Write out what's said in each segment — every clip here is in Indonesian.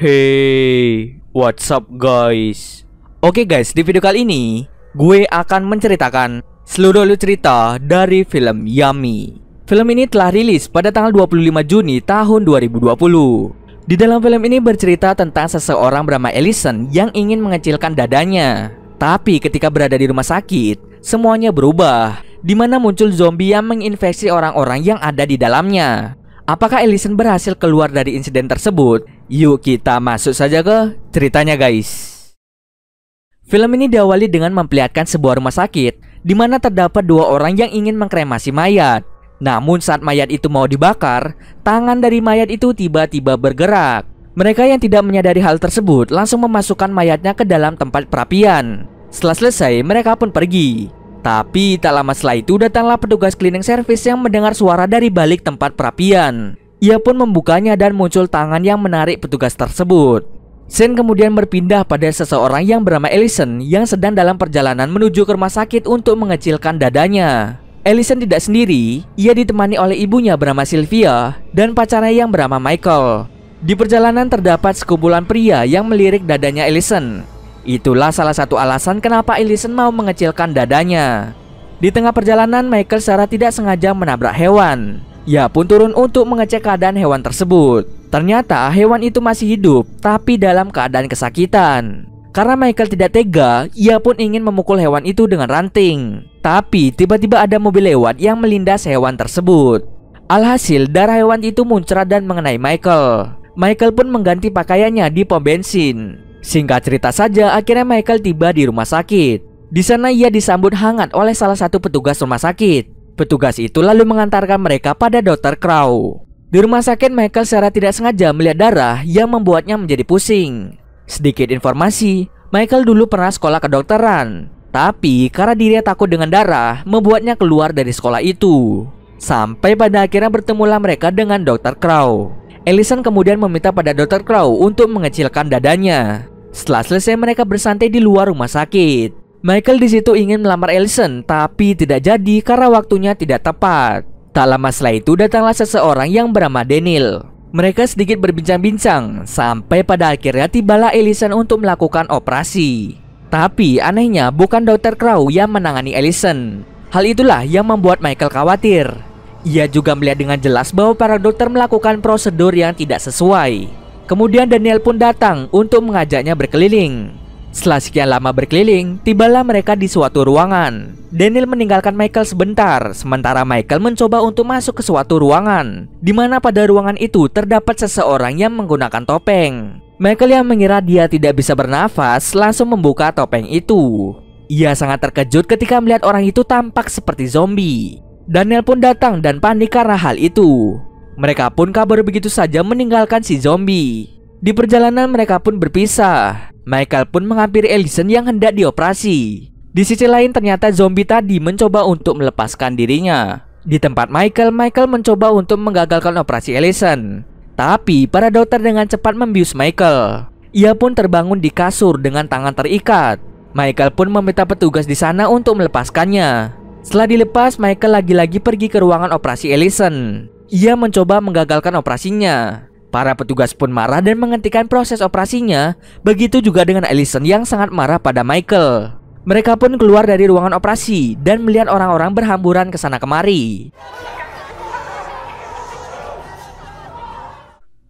Hey, what's up guys? Oke okay guys, di video kali ini gue akan menceritakan seluruh cerita dari film Yami. Film ini telah rilis pada tanggal 25 Juni tahun 2020. Di dalam film ini bercerita tentang seseorang bernama Ellison yang ingin mengecilkan dadanya. Tapi ketika berada di rumah sakit, semuanya berubah. Di mana muncul zombie yang menginfeksi orang-orang yang ada di dalamnya. Apakah Ellison berhasil keluar dari insiden tersebut? Yuk kita masuk saja ke ceritanya guys. Film ini diawali dengan memperlihatkan sebuah rumah sakit di mana terdapat dua orang yang ingin mengkremasi mayat. Namun saat mayat itu mau dibakar, tangan dari mayat itu tiba-tiba bergerak. Mereka yang tidak menyadari hal tersebut langsung memasukkan mayatnya ke dalam tempat perapian. Setelah selesai, mereka pun pergi. Tapi tak lama setelah itu datanglah petugas cleaning service yang mendengar suara dari balik tempat perapian. Ia pun membukanya dan muncul tangan yang menarik petugas tersebut. Sen kemudian berpindah pada seseorang yang bernama Ellison yang sedang dalam perjalanan menuju ke rumah sakit untuk mengecilkan dadanya. Ellison tidak sendiri, ia ditemani oleh ibunya bernama Sylvia dan pacarnya yang bernama Michael. Di perjalanan terdapat sekumpulan pria yang melirik dadanya Ellison. Itulah salah satu alasan kenapa Ellison mau mengecilkan dadanya. Di tengah perjalanan, Michael secara tidak sengaja menabrak hewan. Ia pun turun untuk mengecek keadaan hewan tersebut. Ternyata hewan itu masih hidup, tapi dalam keadaan kesakitan. Karena Michael tidak tega, ia pun ingin memukul hewan itu dengan ranting. Tapi tiba-tiba ada mobil lewat yang melindas hewan tersebut. Alhasil darah hewan itu muncrat dan mengenai Michael. Michael pun mengganti pakaiannya di pom bensin. Singkat cerita saja, akhirnya Michael tiba di rumah sakit. Di sana ia disambut hangat oleh salah satu petugas rumah sakit. Petugas itu lalu mengantarkan mereka pada Dr. Crow. Di rumah sakit, Michael secara tidak sengaja melihat darah yang membuatnya menjadi pusing. Sedikit informasi, Michael dulu pernah sekolah kedokteran, tapi karena dirinya takut dengan darah, membuatnya keluar dari sekolah itu. Sampai pada akhirnya bertemulah mereka dengan Dr. Crow. Ellison kemudian meminta pada Dr. Crow untuk mengecilkan dadanya. Setelah selesai mereka bersantai di luar rumah sakit. Michael di situ ingin melamar Ellison, tapi tidak jadi karena waktunya tidak tepat. Tak lama setelah itu datanglah seseorang yang bernama Daniel. Mereka sedikit berbincang-bincang, sampai pada akhirnya tibalah Ellison untuk melakukan operasi. Tapi anehnya bukan dokter Crow yang menangani Ellison. Hal itulah yang membuat Michael khawatir. Ia juga melihat dengan jelas bahwa para dokter melakukan prosedur yang tidak sesuai. Kemudian Daniel pun datang untuk mengajaknya berkeliling. Setelah sekian lama berkeliling, tibalah mereka di suatu ruangan. Daniel meninggalkan Michael sebentar, sementara Michael mencoba untuk masuk ke suatu ruangan, di mana pada ruangan itu terdapat seseorang yang menggunakan topeng. Michael yang mengira dia tidak bisa bernafas langsung membuka topeng itu. Ia sangat terkejut ketika melihat orang itu tampak seperti zombie. Daniel pun datang dan panik karena hal itu. Mereka pun kabur begitu saja meninggalkan si zombie. Di perjalanan mereka pun berpisah. Michael pun menghampiri Ellison yang hendak dioperasi. Di sisi lain ternyata zombie tadi mencoba untuk melepaskan dirinya. Di tempat Michael, Michael mencoba untuk menggagalkan operasi Ellison. Tapi para dokter dengan cepat membius Michael. Ia pun terbangun di kasur dengan tangan terikat. Michael pun meminta petugas di sana untuk melepaskannya. Setelah dilepas, Michael lagi-lagi pergi ke ruangan operasi Ellison. Ia mencoba menggagalkan operasinya. Para petugas pun marah dan menghentikan proses operasinya. Begitu juga dengan Allison yang sangat marah pada Michael. Mereka pun keluar dari ruangan operasi dan melihat orang-orang berhamburan ke sana kemari.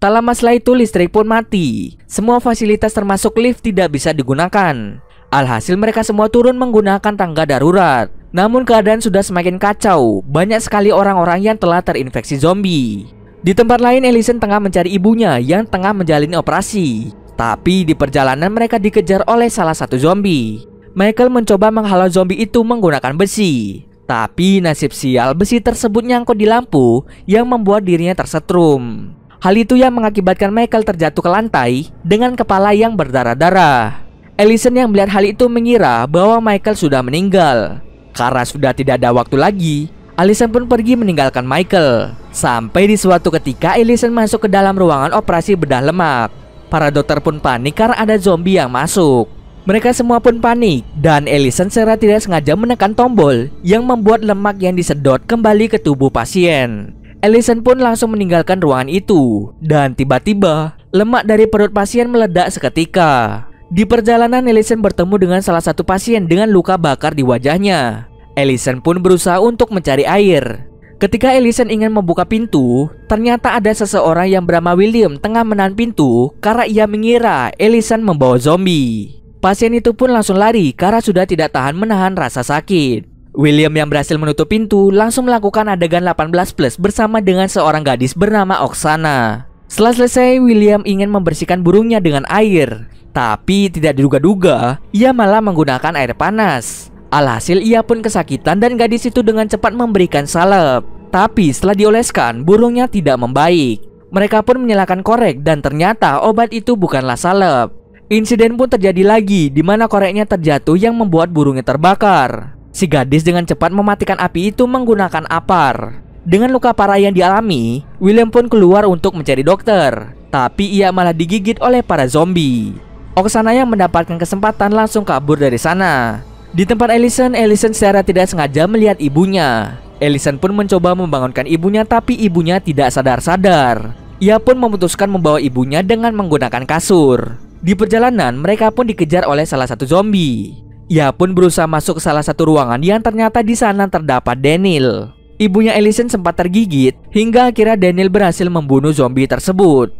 Tak lama setelah itu listrik pun mati. Semua fasilitas termasuk lift tidak bisa digunakan. Alhasil mereka semua turun menggunakan tangga darurat. Namun keadaan sudah semakin kacau. Banyak sekali orang-orang yang telah terinfeksi zombie. Di tempat lain, Ellison tengah mencari ibunya yang tengah menjalani operasi. Tapi di perjalanan mereka dikejar oleh salah satu zombie. Michael mencoba menghalau zombie itu menggunakan besi. Tapi nasib sial besi tersebut nyangkut di lampu yang membuat dirinya tersetrum. Hal itu yang mengakibatkan Michael terjatuh ke lantai dengan kepala yang berdarah-darah. Ellison yang melihat hal itu mengira bahwa Michael sudah meninggal. Karena sudah tidak ada waktu lagi, Alison pun pergi meninggalkan Michael. Sampai di suatu ketika Alison masuk ke dalam ruangan operasi bedah lemak. Para dokter pun panik karena ada zombie yang masuk. Mereka semua pun panik dan Alison secara tidak sengaja menekan tombol yang membuat lemak yang disedot kembali ke tubuh pasien. Alison pun langsung meninggalkan ruangan itu dan tiba-tiba lemak dari perut pasien meledak seketika. Di perjalanan Alison bertemu dengan salah satu pasien dengan luka bakar di wajahnya Ellison pun berusaha untuk mencari air. Ketika Ellison ingin membuka pintu, ternyata ada seseorang yang bernama William tengah menahan pintu karena ia mengira Ellison membawa zombie. Pasien itu pun langsung lari karena sudah tidak tahan menahan rasa sakit. William yang berhasil menutup pintu langsung melakukan adegan 18 plus bersama dengan seorang gadis bernama Oksana. Setelah selesai, William ingin membersihkan burungnya dengan air. Tapi tidak diduga-duga, ia malah menggunakan air panas. Alhasil ia pun kesakitan dan gadis itu dengan cepat memberikan salep. Tapi setelah dioleskan, burungnya tidak membaik. Mereka pun menyalakan korek dan ternyata obat itu bukanlah salep. Insiden pun terjadi lagi di mana koreknya terjatuh yang membuat burungnya terbakar. Si gadis dengan cepat mematikan api itu menggunakan apar. Dengan luka parah yang dialami, William pun keluar untuk mencari dokter. Tapi ia malah digigit oleh para zombie. Oksana yang mendapatkan kesempatan langsung kabur dari sana. Di tempat Ellison, Ellison secara tidak sengaja melihat ibunya. Ellison pun mencoba membangunkan ibunya tapi ibunya tidak sadar-sadar. Ia pun memutuskan membawa ibunya dengan menggunakan kasur. Di perjalanan, mereka pun dikejar oleh salah satu zombie. Ia pun berusaha masuk ke salah satu ruangan yang ternyata di sana terdapat Daniel. Ibunya Ellison sempat tergigit hingga akhirnya Daniel berhasil membunuh zombie tersebut.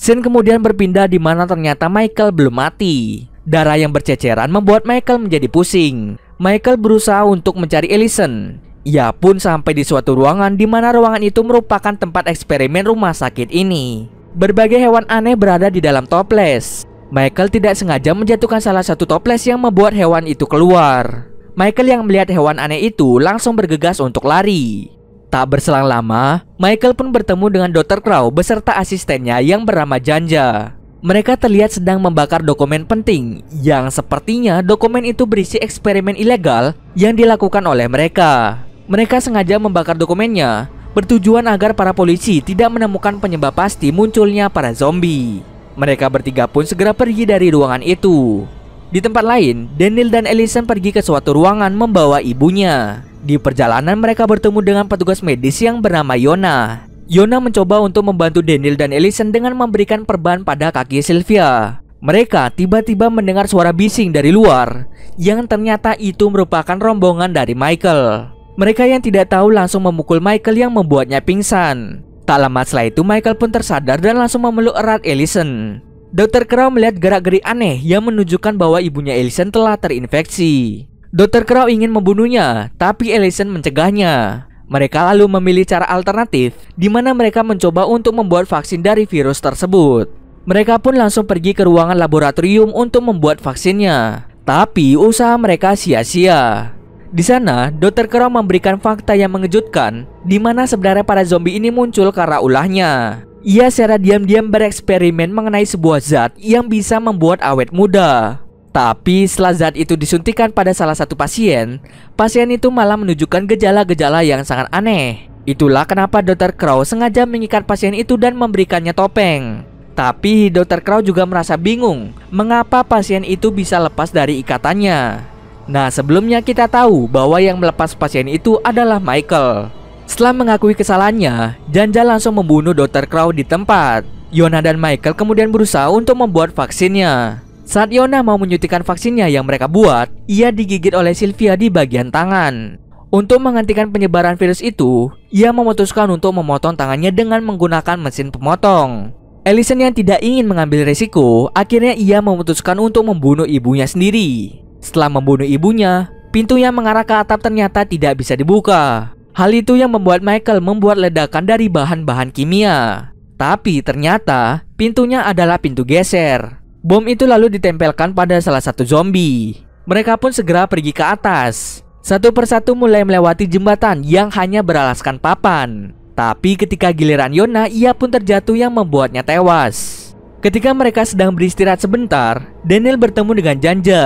Sin kemudian berpindah di mana ternyata Michael belum mati. Darah yang berceceran membuat Michael menjadi pusing. Michael berusaha untuk mencari Ellison. Ia pun sampai di suatu ruangan di mana ruangan itu merupakan tempat eksperimen rumah sakit ini. Berbagai hewan aneh berada di dalam toples. Michael tidak sengaja menjatuhkan salah satu toples yang membuat hewan itu keluar. Michael yang melihat hewan aneh itu langsung bergegas untuk lari. Tak berselang lama, Michael pun bertemu dengan Dr. Crow beserta asistennya yang bernama Janja. Mereka terlihat sedang membakar dokumen penting yang sepertinya dokumen itu berisi eksperimen ilegal yang dilakukan oleh mereka. Mereka sengaja membakar dokumennya bertujuan agar para polisi tidak menemukan penyebab pasti munculnya para zombie. Mereka bertiga pun segera pergi dari ruangan itu. Di tempat lain, Daniel dan Ellison pergi ke suatu ruangan membawa ibunya. Di perjalanan mereka bertemu dengan petugas medis yang bernama Yona. Yona mencoba untuk membantu Daniel dan Ellison dengan memberikan perban pada kaki Sylvia. Mereka tiba-tiba mendengar suara bising dari luar, yang ternyata itu merupakan rombongan dari Michael. Mereka yang tidak tahu langsung memukul Michael yang membuatnya pingsan. Tak lama setelah itu Michael pun tersadar dan langsung memeluk erat Ellison. Dokter Crow melihat gerak gerik aneh yang menunjukkan bahwa ibunya Ellison telah terinfeksi. Dr. Crow ingin membunuhnya, tapi Ellison mencegahnya. Mereka lalu memilih cara alternatif, di mana mereka mencoba untuk membuat vaksin dari virus tersebut. Mereka pun langsung pergi ke ruangan laboratorium untuk membuat vaksinnya. Tapi usaha mereka sia-sia. Di sana, Dr. Crow memberikan fakta yang mengejutkan, di mana sebenarnya para zombie ini muncul karena ulahnya. Ia secara diam-diam bereksperimen mengenai sebuah zat yang bisa membuat awet muda. Tapi setelah zat itu disuntikan pada salah satu pasien, pasien itu malah menunjukkan gejala-gejala yang sangat aneh. Itulah kenapa Dr. Crow sengaja mengikat pasien itu dan memberikannya topeng. Tapi Dr. Crow juga merasa bingung mengapa pasien itu bisa lepas dari ikatannya. Nah sebelumnya kita tahu bahwa yang melepas pasien itu adalah Michael. Setelah mengakui kesalahannya, Janja langsung membunuh Dr. Crow di tempat. Yona dan Michael kemudian berusaha untuk membuat vaksinnya. Saat Yona mau menyuntikkan vaksinnya yang mereka buat, ia digigit oleh Sylvia di bagian tangan. Untuk menghentikan penyebaran virus itu, ia memutuskan untuk memotong tangannya dengan menggunakan mesin pemotong. Ellison yang tidak ingin mengambil resiko, akhirnya ia memutuskan untuk membunuh ibunya sendiri. Setelah membunuh ibunya, pintu yang mengarah ke atap ternyata tidak bisa dibuka. Hal itu yang membuat Michael membuat ledakan dari bahan-bahan kimia. Tapi ternyata, pintunya adalah pintu geser. Bom itu lalu ditempelkan pada salah satu zombie. Mereka pun segera pergi ke atas. Satu persatu mulai melewati jembatan yang hanya beralaskan papan. Tapi ketika giliran Yona, ia pun terjatuh yang membuatnya tewas. Ketika mereka sedang beristirahat sebentar, Daniel bertemu dengan Janja.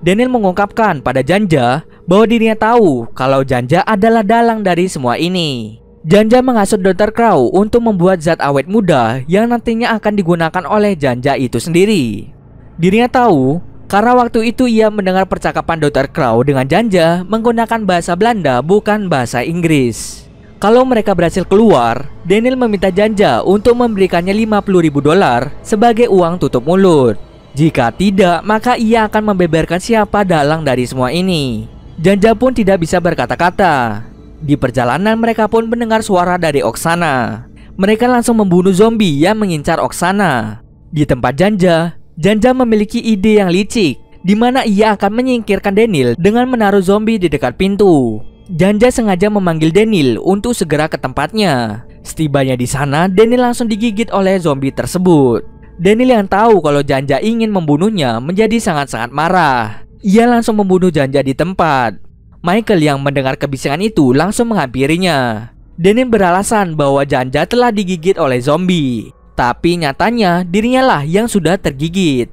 Daniel mengungkapkan pada Janja bahwa dirinya tahu kalau Janja adalah dalang dari semua ini. Janja mengasuh Dr. Crow untuk membuat zat awet muda yang nantinya akan digunakan oleh Janja itu sendiri. Dirinya tahu karena waktu itu ia mendengar percakapan Dr. Crow dengan Janja menggunakan bahasa Belanda bukan bahasa Inggris. Kalau mereka berhasil keluar, Daniel meminta Janja untuk memberikannya 50 ribu dolar sebagai uang tutup mulut. Jika tidak, maka ia akan membeberkan siapa dalang dari semua ini. Janja pun tidak bisa berkata-kata. Di perjalanan mereka pun mendengar suara dari Oksana. Mereka langsung membunuh zombie yang mengincar Oksana. Di tempat Janja, Janja memiliki ide yang licik, di mana ia akan menyingkirkan Daniel dengan menaruh zombie di dekat pintu. Janja sengaja memanggil Daniel untuk segera ke tempatnya. Setibanya di sana, Daniel langsung digigit oleh zombie tersebut. Daniel yang tahu kalau Janja ingin membunuhnya menjadi sangat-sangat marah. Ia langsung membunuh Janja di tempat. Michael yang mendengar kebisingan itu langsung menghampirinya. Denin beralasan bahwa Janja telah digigit oleh zombie. Tapi nyatanya dirinya lah yang sudah tergigit.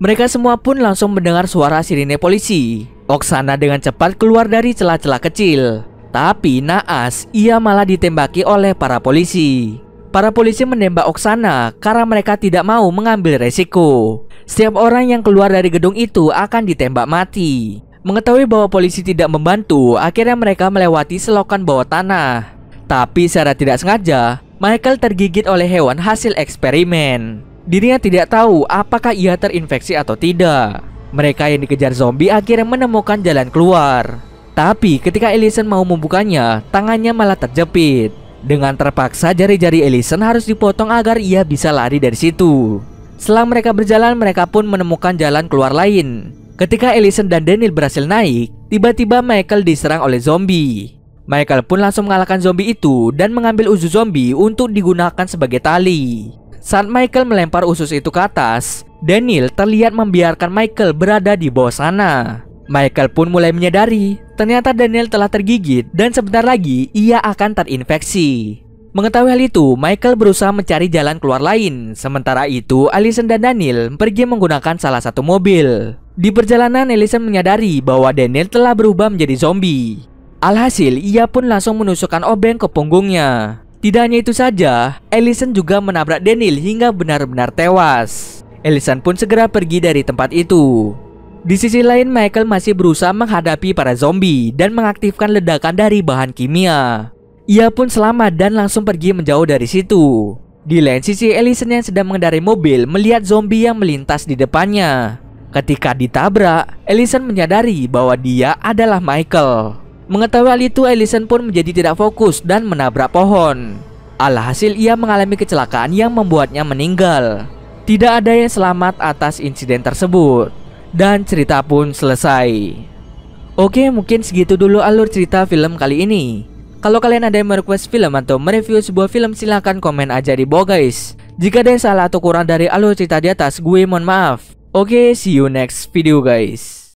Mereka semua pun langsung mendengar suara sirine polisi. Oksana dengan cepat keluar dari celah-celah kecil. Tapi naas, ia malah ditembaki oleh para polisi. Para polisi menembak Oksana karena mereka tidak mau mengambil resiko. Setiap orang yang keluar dari gedung itu akan ditembak mati. Mengetahui bahwa polisi tidak membantu, akhirnya mereka melewati selokan bawah tanah. Tapi secara tidak sengaja, Michael tergigit oleh hewan hasil eksperimen. Dirinya tidak tahu apakah ia terinfeksi atau tidak. Mereka yang dikejar zombie akhirnya menemukan jalan keluar. Tapi ketika Ellison mau membukanya, tangannya malah terjepit. Dengan terpaksa jari-jari Ellison harus dipotong agar ia bisa lari dari situ. Setelah mereka berjalan, mereka pun menemukan jalan keluar lain. Ketika Ellison dan Daniel berhasil naik, tiba-tiba Michael diserang oleh zombie. Michael pun langsung mengalahkan zombie itu dan mengambil usus zombie untuk digunakan sebagai tali. Saat Michael melempar usus itu ke atas, Daniel terlihat membiarkan Michael berada di bawah sana. Michael pun mulai menyadari, ternyata Daniel telah tergigit dan sebentar lagi ia akan terinfeksi. Mengetahui hal itu, Michael berusaha mencari jalan keluar lain. Sementara itu, Alison dan Daniel pergi menggunakan salah satu mobil. Di perjalanan, Ellison menyadari bahwa Daniel telah berubah menjadi zombie. Alhasil, ia pun langsung menusukkan obeng ke punggungnya. Tidak hanya itu saja, Ellison juga menabrak Daniel hingga benar-benar tewas. Ellison pun segera pergi dari tempat itu. Di sisi lain, Michael masih berusaha menghadapi para zombie dan mengaktifkan ledakan dari bahan kimia. Ia pun selamat dan langsung pergi menjauh dari situ. Di lain sisi, Ellison yang sedang mengendarai mobil melihat zombie yang melintas di depannya. Ketika ditabrak, Ellison menyadari bahwa dia adalah Michael. Mengetahui hal itu, Ellison pun menjadi tidak fokus dan menabrak pohon. Alhasil ia mengalami kecelakaan yang membuatnya meninggal. Tidak ada yang selamat atas insiden tersebut. Dan cerita pun selesai. Oke, mungkin segitu dulu alur cerita film kali ini. Kalau kalian ada yang merequest film atau mereview sebuah film silahkan komen aja di bawah guys Jika ada yang salah atau kurang dari alur cerita di atas gue mohon maaf Oke, okay, see you next video guys.